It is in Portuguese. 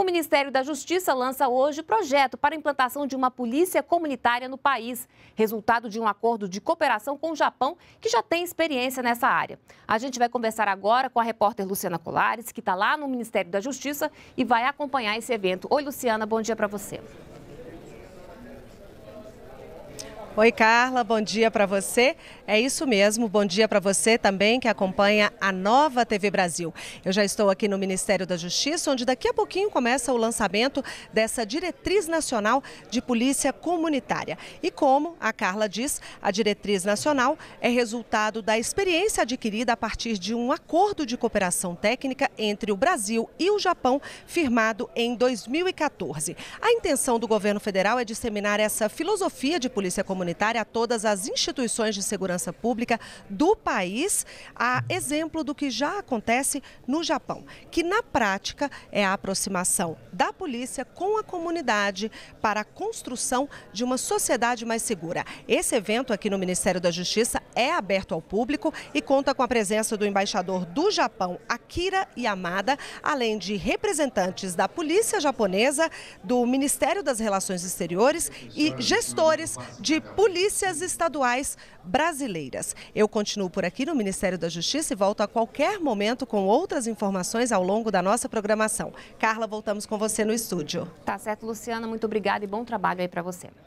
O Ministério da Justiça lança hoje projeto para a implantação de uma polícia comunitária no país, resultado de um acordo de cooperação com o Japão, que já tem experiência nessa área. A gente vai conversar agora com a repórter Luciana Colares, que está lá no Ministério da Justiça e vai acompanhar esse evento. Oi, Luciana, bom dia para você. Oi, Carla, bom dia para você. É isso mesmo, bom dia para você também que acompanha a nova TV Brasil. Eu já estou aqui no Ministério da Justiça, onde daqui a pouquinho começa o lançamento dessa Diretriz Nacional de Polícia Comunitária. E como a Carla diz, a Diretriz Nacional é resultado da experiência adquirida a partir de um acordo de cooperação técnica entre o Brasil e o Japão, firmado em 2014. A intenção do governo federal é disseminar essa filosofia de polícia comunitária comunitária a todas as instituições de segurança pública do país, a exemplo do que já acontece no Japão, que na prática é a aproximação da polícia com a comunidade para a construção de uma sociedade mais segura. Esse evento aqui no Ministério da Justiça é aberto ao público e conta com a presença do embaixador do Japão, Akira Yamada, além de representantes da polícia japonesa, do Ministério das Relações Exteriores e gestores de polícias estaduais brasileiras. Eu continuo por aqui no Ministério da Justiça e volto a qualquer momento com outras informações ao longo da nossa programação. Carla, voltamos com você no estúdio. Tá certo, Luciana. Muito obrigada e bom trabalho aí para você.